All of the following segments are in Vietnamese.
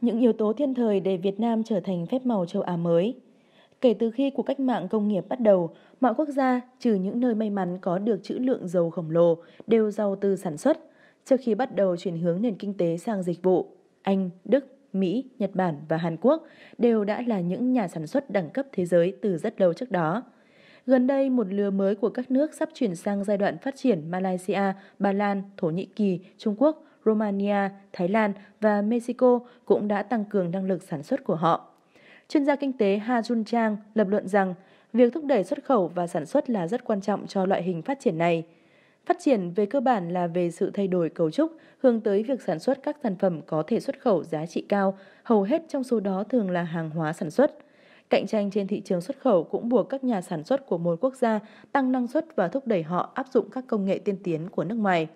những yếu tố thiên thời để Việt Nam trở thành phép màu châu Á mới. Kể từ khi cuộc cách mạng công nghiệp bắt đầu, mọi quốc gia, trừ những nơi may mắn có được trữ lượng dầu khổng lồ, đều giàu từ sản xuất, trước khi bắt đầu chuyển hướng nền kinh tế sang dịch vụ. Anh, Đức, Mỹ, Nhật Bản và Hàn Quốc đều đã là những nhà sản xuất đẳng cấp thế giới từ rất lâu trước đó. Gần đây, một lứa mới của các nước sắp chuyển sang giai đoạn phát triển Malaysia, Ba Lan, Thổ Nhĩ Kỳ, Trung Quốc Romania, Thái Lan và Mexico cũng đã tăng cường năng lực sản xuất của họ. Chuyên gia kinh tế Ha Jun Chang lập luận rằng việc thúc đẩy xuất khẩu và sản xuất là rất quan trọng cho loại hình phát triển này. Phát triển về cơ bản là về sự thay đổi cấu trúc hướng tới việc sản xuất các sản phẩm có thể xuất khẩu giá trị cao, hầu hết trong số đó thường là hàng hóa sản xuất. Cạnh tranh trên thị trường xuất khẩu cũng buộc các nhà sản xuất của một quốc gia tăng năng suất và thúc đẩy họ áp dụng các công nghệ tiên tiến của nước ngoài.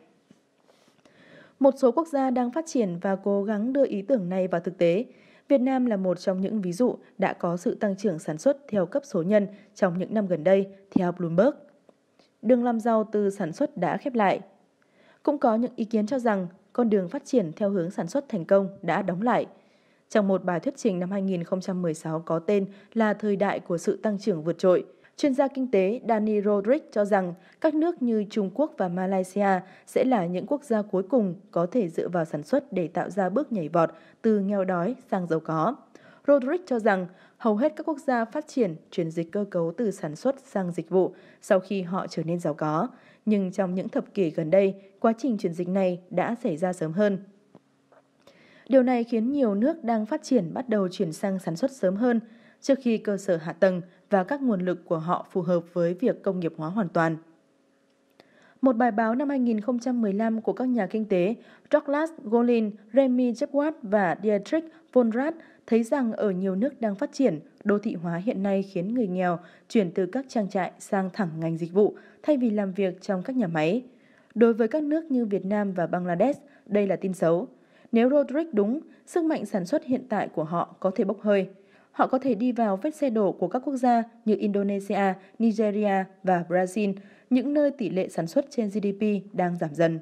Một số quốc gia đang phát triển và cố gắng đưa ý tưởng này vào thực tế. Việt Nam là một trong những ví dụ đã có sự tăng trưởng sản xuất theo cấp số nhân trong những năm gần đây, theo Bloomberg. Đường làm giàu từ sản xuất đã khép lại. Cũng có những ý kiến cho rằng con đường phát triển theo hướng sản xuất thành công đã đóng lại. Trong một bài thuyết trình năm 2016 có tên là Thời đại của sự tăng trưởng vượt trội – Chuyên gia kinh tế Danny Rodrick cho rằng các nước như Trung Quốc và Malaysia sẽ là những quốc gia cuối cùng có thể dựa vào sản xuất để tạo ra bước nhảy vọt từ nghèo đói sang giàu có. Rodrick cho rằng hầu hết các quốc gia phát triển chuyển dịch cơ cấu từ sản xuất sang dịch vụ sau khi họ trở nên giàu có, nhưng trong những thập kỷ gần đây, quá trình chuyển dịch này đã xảy ra sớm hơn. Điều này khiến nhiều nước đang phát triển bắt đầu chuyển sang sản xuất sớm hơn trước khi cơ sở hạ tầng và các nguồn lực của họ phù hợp với việc công nghiệp hóa hoàn toàn. Một bài báo năm 2015 của các nhà kinh tế Douglas Golin, Remy Jepwat và Dietrich von Rath thấy rằng ở nhiều nước đang phát triển, đô thị hóa hiện nay khiến người nghèo chuyển từ các trang trại sang thẳng ngành dịch vụ thay vì làm việc trong các nhà máy. Đối với các nước như Việt Nam và Bangladesh, đây là tin xấu. Nếu Roderick đúng, sức mạnh sản xuất hiện tại của họ có thể bốc hơi họ có thể đi vào vết xe đổ của các quốc gia như Indonesia, Nigeria và Brazil, những nơi tỷ lệ sản xuất trên GDP đang giảm dần.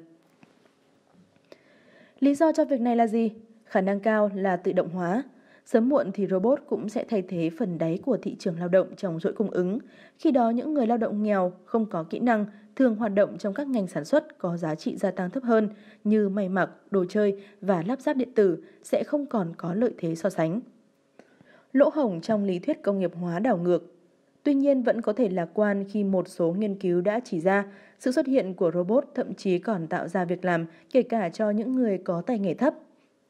Lý do cho việc này là gì? Khả năng cao là tự động hóa. Sớm muộn thì robot cũng sẽ thay thế phần đáy của thị trường lao động trong chuỗi cung ứng. Khi đó những người lao động nghèo, không có kỹ năng, thường hoạt động trong các ngành sản xuất có giá trị gia tăng thấp hơn như may mặc, đồ chơi và lắp ráp điện tử sẽ không còn có lợi thế so sánh lỗ hổng trong lý thuyết công nghiệp hóa đảo ngược. Tuy nhiên vẫn có thể lạc quan khi một số nghiên cứu đã chỉ ra sự xuất hiện của robot thậm chí còn tạo ra việc làm kể cả cho những người có tay nghề thấp.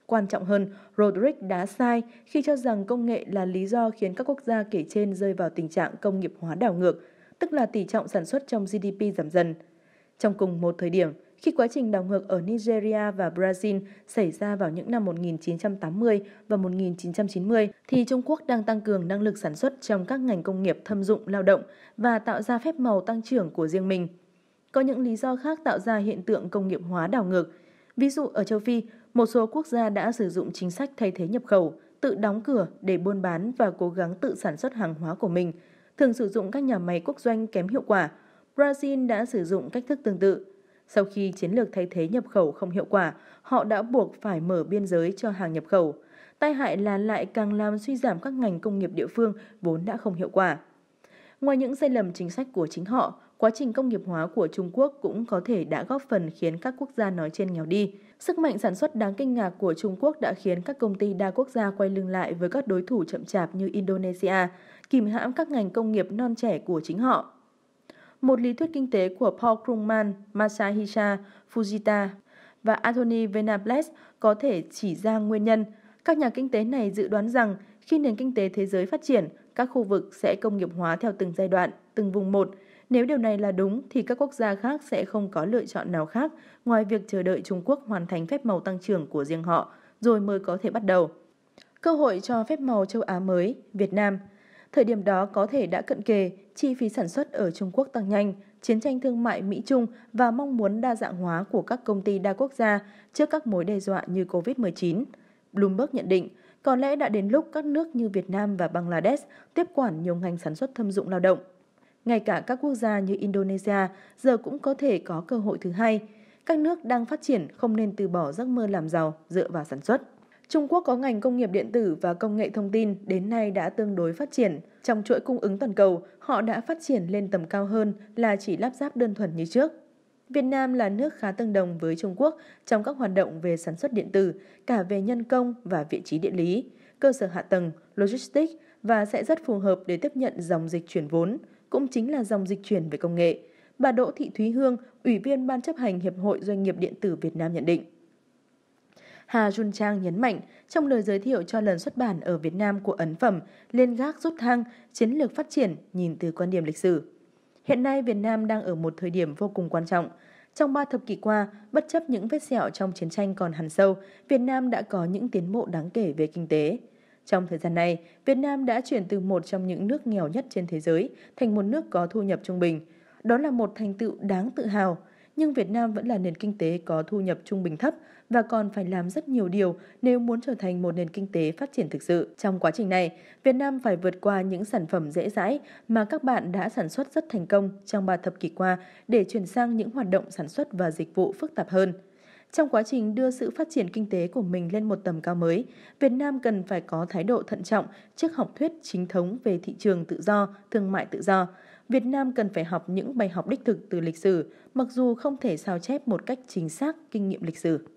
Quan trọng hơn, Roderick đã sai khi cho rằng công nghệ là lý do khiến các quốc gia kể trên rơi vào tình trạng công nghiệp hóa đảo ngược, tức là tỷ trọng sản xuất trong GDP giảm dần. Trong cùng một thời điểm, khi quá trình đảo ngược ở Nigeria và Brazil xảy ra vào những năm 1980 và 1990, thì Trung Quốc đang tăng cường năng lực sản xuất trong các ngành công nghiệp thâm dụng lao động và tạo ra phép màu tăng trưởng của riêng mình. Có những lý do khác tạo ra hiện tượng công nghiệp hóa đảo ngược. Ví dụ ở châu Phi, một số quốc gia đã sử dụng chính sách thay thế nhập khẩu, tự đóng cửa để buôn bán và cố gắng tự sản xuất hàng hóa của mình, thường sử dụng các nhà máy quốc doanh kém hiệu quả. Brazil đã sử dụng cách thức tương tự. Sau khi chiến lược thay thế nhập khẩu không hiệu quả, họ đã buộc phải mở biên giới cho hàng nhập khẩu. Tai hại là lại càng làm suy giảm các ngành công nghiệp địa phương vốn đã không hiệu quả. Ngoài những sai lầm chính sách của chính họ, quá trình công nghiệp hóa của Trung Quốc cũng có thể đã góp phần khiến các quốc gia nói trên nghèo đi. Sức mạnh sản xuất đáng kinh ngạc của Trung Quốc đã khiến các công ty đa quốc gia quay lưng lại với các đối thủ chậm chạp như Indonesia, kìm hãm các ngành công nghiệp non trẻ của chính họ một lý thuyết kinh tế của Paul Krugman, Masahisa Fujita và Anthony Venables có thể chỉ ra nguyên nhân. Các nhà kinh tế này dự đoán rằng khi nền kinh tế thế giới phát triển, các khu vực sẽ công nghiệp hóa theo từng giai đoạn, từng vùng một. Nếu điều này là đúng thì các quốc gia khác sẽ không có lựa chọn nào khác ngoài việc chờ đợi Trung Quốc hoàn thành phép màu tăng trưởng của riêng họ rồi mới có thể bắt đầu. Cơ hội cho phép màu châu Á mới, Việt Nam – Thời điểm đó có thể đã cận kề, chi phí sản xuất ở Trung Quốc tăng nhanh, chiến tranh thương mại Mỹ-Trung và mong muốn đa dạng hóa của các công ty đa quốc gia trước các mối đe dọa như COVID-19. Bloomberg nhận định, có lẽ đã đến lúc các nước như Việt Nam và Bangladesh tiếp quản nhiều ngành sản xuất thâm dụng lao động. Ngay cả các quốc gia như Indonesia giờ cũng có thể có cơ hội thứ hai. Các nước đang phát triển không nên từ bỏ giấc mơ làm giàu dựa vào sản xuất. Trung Quốc có ngành công nghiệp điện tử và công nghệ thông tin đến nay đã tương đối phát triển. Trong chuỗi cung ứng toàn cầu, họ đã phát triển lên tầm cao hơn là chỉ lắp ráp đơn thuần như trước. Việt Nam là nước khá tương đồng với Trung Quốc trong các hoạt động về sản xuất điện tử, cả về nhân công và vị trí địa lý, cơ sở hạ tầng, logistics và sẽ rất phù hợp để tiếp nhận dòng dịch chuyển vốn, cũng chính là dòng dịch chuyển về công nghệ. Bà Đỗ Thị Thúy Hương, Ủy viên Ban chấp hành Hiệp hội Doanh nghiệp Điện tử Việt Nam nhận định. Hà Jun Trang nhấn mạnh trong lời giới thiệu cho lần xuất bản ở Việt Nam của ấn phẩm Liên gác rút thang, chiến lược phát triển nhìn từ quan điểm lịch sử. Hiện nay Việt Nam đang ở một thời điểm vô cùng quan trọng. Trong ba thập kỷ qua, bất chấp những vết sẹo trong chiến tranh còn hằn sâu, Việt Nam đã có những tiến bộ đáng kể về kinh tế. Trong thời gian này, Việt Nam đã chuyển từ một trong những nước nghèo nhất trên thế giới thành một nước có thu nhập trung bình. Đó là một thành tựu đáng tự hào – nhưng Việt Nam vẫn là nền kinh tế có thu nhập trung bình thấp và còn phải làm rất nhiều điều nếu muốn trở thành một nền kinh tế phát triển thực sự. Trong quá trình này, Việt Nam phải vượt qua những sản phẩm dễ dãi mà các bạn đã sản xuất rất thành công trong ba thập kỷ qua để chuyển sang những hoạt động sản xuất và dịch vụ phức tạp hơn. Trong quá trình đưa sự phát triển kinh tế của mình lên một tầm cao mới, Việt Nam cần phải có thái độ thận trọng trước học thuyết chính thống về thị trường tự do, thương mại tự do, Việt Nam cần phải học những bài học đích thực từ lịch sử, mặc dù không thể sao chép một cách chính xác kinh nghiệm lịch sử.